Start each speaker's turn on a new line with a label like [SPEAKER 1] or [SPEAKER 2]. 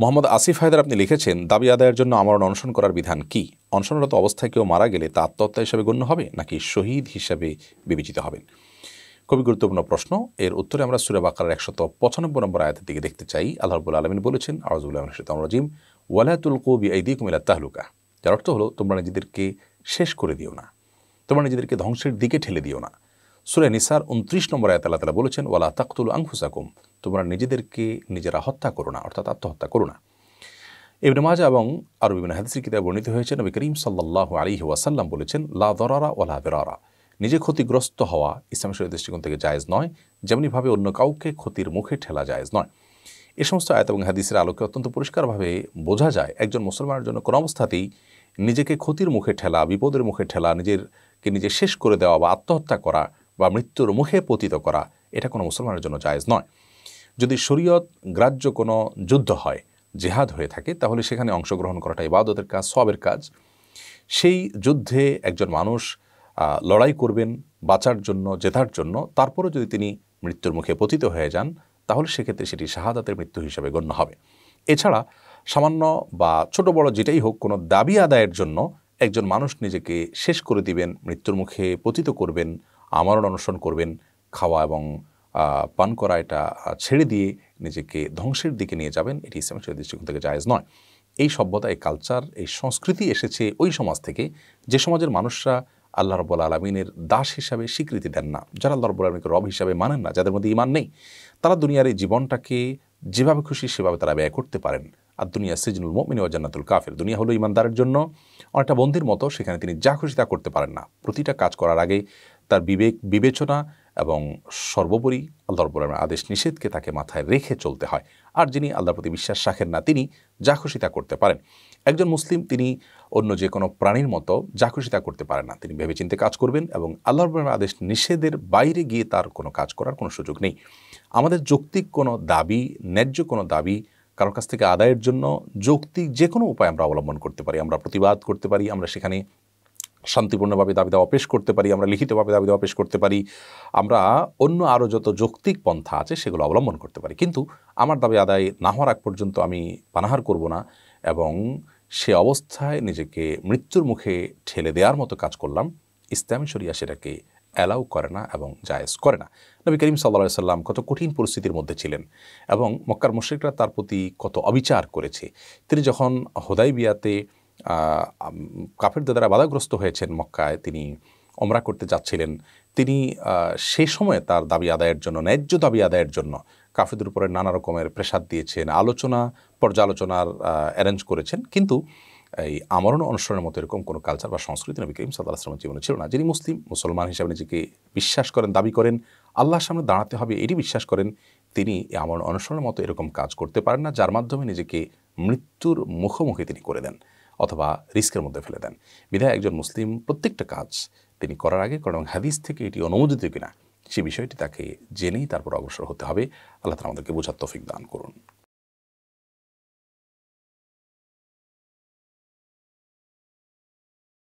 [SPEAKER 1] মোহাম্মদ আসিফ হায়দার আপনি লিখেছেন দাবি আদায়ের জন্য আমরণ অনশন করার বিধান কি অনশনরত অবস্থায় কেউ মারা গেলে তা আত্মহত্যা হিসাবে গণ্য হবে নাকি শহীদ হিসাবে বিবেচিত হবেন খুবই গুরুত্বপূর্ণ প্রশ্ন এর উত্তরে আমরা সুরে বাকার একশত পঁচানব্বই নম্বর আয়াতের দিকে দেখতে চাই আল্লাহবুল আলমিন বলেছেন আওয়াজুল্লাহ রাজিম ওয়ালাতুল কবি এই দিক মিলা তাহলুকা যার অর্থ হলো তোমরা নিজেদেরকে শেষ করে দিও না তোমরা নিজেদেরকে ধ্বংসের দিকে ঠেলে দিও না সুরে নিসার উনত্রিশ নম্বর আয়াত আল্লাহ তালা বলেছেন ওয়ালা তাকতুল আংফুসাকুম তোমরা নিজেদেরকে নিজেরা হত্যা করো না অর্থাৎ আত্মহত্যা করো না ইবনে মাজা এবং আরও বিভিন্ন হাদিসের কিতাব বর্ণিত হয়েছে নবী করিম সাল্লাহ আলী ওয়াসাল্লাম বলেছেন লা দরারা ওলা বেরারা নিজে ক্ষতিগ্রস্ত হওয়া ইসলাম শরীর দৃষ্টিকোণ থেকে জায়েজ নয় যেমনিভাবে অন্য কাউকে ক্ষতির মুখে ঠেলা জায়েজ নয় এ সমস্ত আয়ত এবং হাদিসের আলোকে অত্যন্ত পরিষ্কারভাবে বোঝা যায় একজন মুসলমানের জন্য কোনো অবস্থাতেই নিজেকে ক্ষতির মুখে ঠেলা বিপদের মুখে ঠেলা নিজেরকে নিজে শেষ করে দেওয়া বা আত্মহত্যা করা বা মৃত্যুর মুখে পতিত করা এটা কোনো মুসলমানের জন্য জায়েজ নয় যদি শরীয়ত গ্রাহ্য কোনো যুদ্ধ হয় জেহাদ হয়ে থাকে তাহলে সেখানে অংশগ্রহণ করাটা ইবাদতের কাজ সবের কাজ সেই যুদ্ধে একজন মানুষ লড়াই করবেন বাঁচার জন্য জেতার জন্য তারপরও যদি তিনি মৃত্যুর মুখে পতিত হয়ে যান তাহলে সেক্ষেত্রে সেটি শাহাদাতের মৃত্যু হিসাবে গণ্য হবে এছাড়া সামান্য বা ছোট বড় যেটাই হোক কোনো দাবি আদায়ের জন্য একজন মানুষ নিজেকে শেষ করে দিবেন মৃত্যুর মুখে পতিত করবেন আমরণ অনশন করবেন খাওয়া এবং পান করা এটা ছেড়ে দিয়ে নিজেকে ধ্বংসের দিকে নিয়ে যাবেন এটি ইসলামের দৃষ্টিকোণ থেকে জায়জ নয় এই সভ্যতা এই কালচার এই সংস্কৃতি এসেছে ওই সমাজ থেকে যে সমাজের মানুষরা আল্লাহ রব্বুল আলমিনের দাস হিসাবে স্বীকৃতি দেন না যারা আল্লাহ রব্বুল আলমীকে রব হিসাবে মানেন না যাদের মধ্যে ইমান নেই তারা দুনিয়ার এই জীবনটাকে যেভাবে খুশি সেভাবে তারা ব্যয় করতে পারেন আর দুনিয়া সিজনুল মমিন ও জান্নাতুল কাফের দুনিয়া হলো ইমানদারের জন্য অনেকটা বন্ধির মতো সেখানে তিনি যা খুশি তা করতে পারেন না প্রতিটা কাজ করার আগে তার বিবেক বিবেচনা এবং সর্বোপরি আল্লাহ রব্বুল আদেশ নিষেধকে তাকে মাথায় রেখে চলতে হয় আর যিনি আল্লাহর প্রতি বিশ্বাস রাখেন না তিনি যা খুশি তা করতে পারেন একজন মুসলিম তিনি অন্য যে কোনো প্রাণীর মতো যা খুশি তা করতে পারেন না তিনি ভেবেচিন্তে কাজ করবেন এবং আল্লাহ রব্বুল আদেশ নিষেধের বাইরে গিয়ে তার কোনো কাজ করার কোনো সুযোগ নেই আমাদের যৌক্তিক কোনো দাবি ন্যায্য কোনো দাবি কারোর কাছ থেকে আদায়ের জন্য যৌক্তিক যে কোনো উপায় আমরা অবলম্বন করতে পারি আমরা প্রতিবাদ করতে পারি আমরা সেখানে শান্তিপূর্ণভাবে দাবি দাওয়া পেশ করতে পারি আমরা লিখিতভাবে দাবি দাওয়া পেশ করতে পারি আমরা অন্য আরও যত যৌক্তিক পন্থা আছে সেগুলো অবলম্বন করতে পারি কিন্তু আমার দাবি আদায় না হওয়ার আগ পর্যন্ত আমি পানাহার করব না এবং সে অবস্থায় নিজেকে মৃত্যুর মুখে ঠেলে দেওয়ার মতো কাজ করলাম ইসলামী শরিয়া সেটাকে অ্যালাউ করে না এবং জায়েজ করে না নবী করিম সাল্লা সাল্লাম কত কঠিন পরিস্থিতির মধ্যে ছিলেন এবং মক্কার মুশ্রিকরা তার প্রতি কত অবিচার করেছে তিনি যখন হোদাই বিয়াতে কাফের দ্বারা বাধাগ্রস্ত হয়েছেন মক্কায় তিনি অমরা করতে যাচ্ছিলেন তিনি সে সময়ে তার দাবি আদায়ের জন্য ন্যায্য দাবি আদায়ের জন্য কাফেদের উপরে নানা রকমের প্রেসাদ দিয়েছেন আলোচনা পর্যালোচনার অ্যারেঞ্জ করেছেন কিন্তু এই আমরণ অনুসরণের মতো এরকম কোনো কালচার বা সংস্কৃতি নবী করিম সাল্লাহ আসলামের জীবনে ছিল না যিনি মুসলিম মুসলমান হিসাবে নিজেকে বিশ্বাস করেন দাবি করেন আল্লাহর সামনে দাঁড়াতে হবে এটি বিশ্বাস করেন তিনি এই আমরণ অনুসরণের মতো এরকম কাজ করতে পারেন না যার মাধ্যমে নিজেকে মৃত্যুর মুখোমুখি তিনি করে দেন অথবা রিস্কের মধ্যে ফেলে দেন বিধায় একজন মুসলিম প্রত্যেকটা কাজ তিনি করার আগে কারণ হাদিস থেকে এটি অনুমোদিত কিনা সে বিষয়টি তাকে জেনেই তারপর অগ্রসর হতে হবে আল্লাহ তালা আমাদেরকে বোঝার তফিক দান করুন